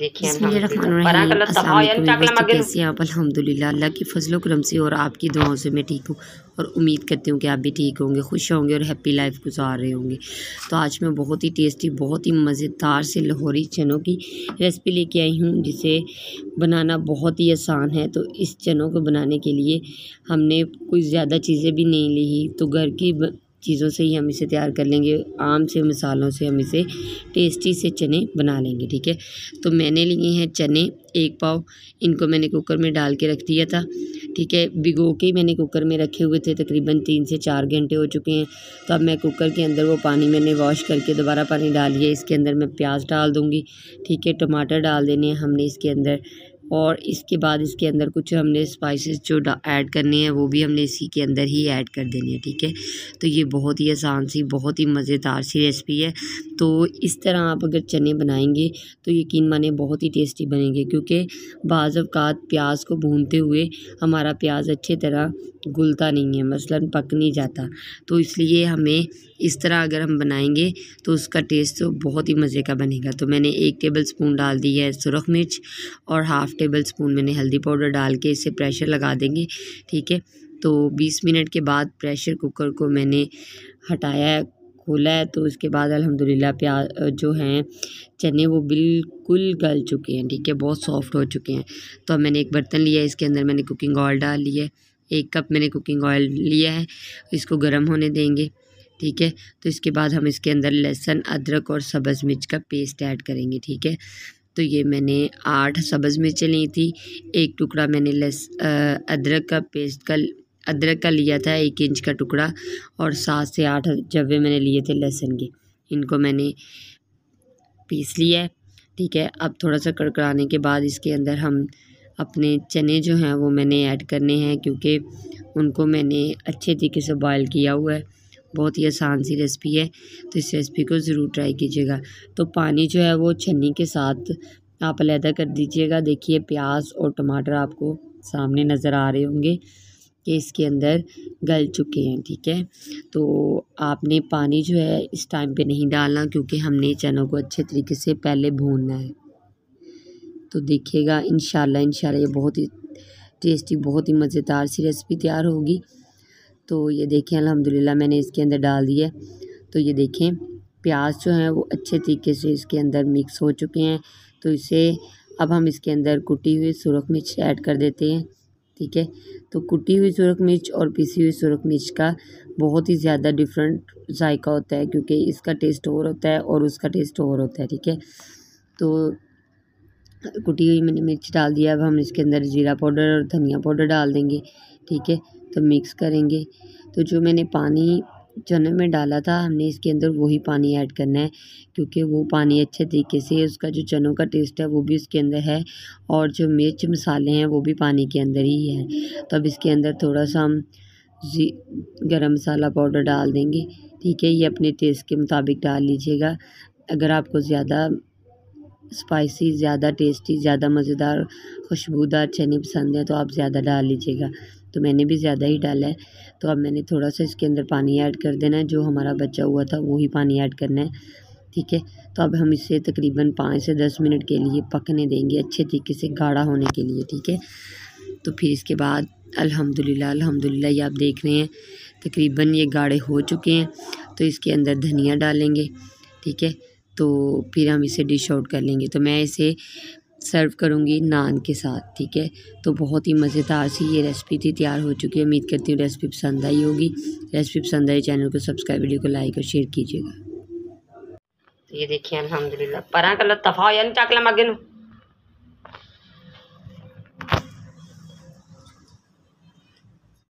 देखिए कैसे आप अल्लाह के फजलो करम से और आपकी दुआओं से मैं ठीक हूँ और उम्मीद करती हूँ कि आप भी ठीक होंगे खुश होंगे और हैप्पी लाइफ गुजार रहे होंगे तो आज मैं बहुत ही टेस्टी बहुत ही मज़ेदार से लाहौरी चनों की रेसिपी लेके आई हूँ जिसे बनाना बहुत ही आसान है तो इस चनों को बनाने के लिए हमने कुछ ज़्यादा चीज़ें भी नहीं ली तो घर की चीज़ों से ही हम इसे तैयार कर लेंगे आम से मसालों से हम इसे टेस्टी से चने बना लेंगे ठीक है तो मैंने लिए हैं चने एक पाव इनको मैंने कुकर में डाल के रख दिया था ठीक है भिगो के मैंने कुकर में रखे हुए थे तकरीबन तीन से चार घंटे हो चुके हैं तो अब मैं कुकर के अंदर वो पानी मैंने वॉश करके दोबारा पानी डालिए इसके अंदर मैं प्याज डाल दूँगी ठीक है टमाटर डाल देने हैं हमने इसके अंदर और इसके बाद इसके अंदर कुछ हमने स्पाइसेस जो ऐड करने हैं वो भी हमने इसी के अंदर ही ऐड कर देने हैं ठीक है तो ये बहुत ही आसान सी बहुत ही मज़ेदार सी रेसिपी है तो इस तरह आप अगर चने बनाएंगे तो यकीन माने बहुत ही टेस्टी बनेंगे क्योंकि बाज़ अवकात प्याज को भूनते हुए हमारा प्याज अच्छे तरह घुलता नहीं है मसलन पक नहीं जाता तो इसलिए हमें इस तरह अगर हम बनाएंगे तो उसका टेस्ट तो बहुत ही मज़े का बनेगा तो मैंने एक टेबल स्पून डाल दी है सुरख मिर्च और हाफ़ टेबल स्पून मैंने हल्दी पाउडर डाल के इसे प्रेशर लगा देंगे ठीक है तो 20 मिनट के बाद प्रेशर कुकर को मैंने हटाया है खोला है तो उसके बाद अलहमदिल्ला प्याज जो हैं चने वो बिल्कुल गल चुके हैं ठीक है बहुत सॉफ्ट हो चुके हैं तो अब मैंने एक बर्तन लिया इसके अंदर मैंने कुकिंग ऑयल डाल लिया है एक कप मैंने कुकिंग ऑयल लिया है इसको गर्म होने देंगे ठीक है तो इसके बाद हम इसके अंदर लहसुन अदरक और सब्ज़ मिर्च का पेस्ट ऐड करेंगे ठीक है तो ये मैंने आठ सब्ज़ मिर्चें ली थी एक टुकड़ा मैंने लस अदरक का पेस्ट का अदरक का लिया था एक इंच का टुकड़ा और सात से आठ जब्बे मैंने लिए थे लहसुन के इनको मैंने पीस लिया है ठीक है अब थोड़ा सा कड़कड़ाने के बाद इसके अंदर हम अपने चने जो हैं वो मैंने ऐड करने हैं क्योंकि उनको मैंने अच्छे तरीके से बॉयल किया हुआ है बहुत ही आसान सी रेसिपी है तो इस रेसिपी को ज़रूर ट्राई कीजिएगा तो पानी जो है वो छन्नी के साथ आप अलहदा कर दीजिएगा देखिए प्याज और टमाटर आपको सामने नज़र आ रहे होंगे कि इसके अंदर गल चुके हैं ठीक है तो आपने पानी जो है इस टाइम पे नहीं डालना क्योंकि हमने चनों को अच्छे तरीके से पहले भूनना है तो देखिएगा इन शाला ये बहुत ही टेस्टी बहुत ही मज़ेदार सी रेसिपी तैयार होगी तो ये देखें अल्हम्दुलिल्लाह मैंने इसके अंदर डाल दिया तो ये देखें प्याज जो है वो अच्छे तरीके से इसके अंदर मिक्स हो चुके हैं तो इसे अब हम इसके अंदर कुटी हुई सुरख मिर्च ऐड कर देते हैं ठीक है तो कुटी हुई सुरख मिर्च और पीसी हुई सुरख मिर्च का बहुत ही ज़्यादा डिफरेंट जायका होता है क्योंकि इसका टेस्ट और होता है और उसका टेस्ट और होता है ठीक है तो कुटी हुई मैंने मिर्च डाल दिया अब हम इसके अंदर ज़ीरा पाउडर और धनिया पाउडर डाल देंगे ठीक है तो मिक्स करेंगे तो जो मैंने पानी चने में डाला था हमने इसके अंदर वही पानी ऐड करना है क्योंकि वो पानी अच्छे तरीके से उसका जो चनों का टेस्ट है वो भी उसके अंदर है और जो मिर्च मसाले हैं वो भी पानी के अंदर ही है तो अब इसके अंदर थोड़ा सा हम जी गर्म मसाला पाउडर डाल देंगे ठीक है ये अपने टेस्ट के मुताबिक डाल लीजिएगा अगर आपको ज़्यादा स्पाइसी ज़्यादा टेस्टी ज़्यादा मज़ेदार खुशबूदार चने पसंद है तो आप ज़्यादा डाल लीजिएगा तो मैंने भी ज़्यादा ही डाला है तो अब मैंने थोड़ा सा इसके अंदर पानी ऐड कर देना है जो हमारा बचा हुआ था वही पानी ऐड करना है ठीक है तो अब हम इसे तकरीबन पाँच से दस मिनट के लिए पकने देंगे अच्छे तरीके से गाढ़ा होने के लिए ठीक है तो फिर इसके बाद अल्हम्दुलिल्लाह अल्हम्दुलिल्लाह ये आप देख रहे हैं तकरीबन ये गाढ़े हो चुके हैं तो इसके अंदर धनिया डालेंगे ठीक है तो फिर हम इसे डिश आउट कर लेंगे तो मैं इसे सर्व करूँगी नान के साथ ठीक है तो बहुत ही मज़ेदार सी ये रेसिपी थी तैयार हो चुकी है उम्मीद करती हूँ रेसिपी पसंद आई होगी रेसिपी पसंद आई चैनल को सब्सक्राइब वीडियो को लाइक और शेयर कीजिएगा तो ये देखिए अलहमदिल्ला पर कलर तफा यानी चाकला मगन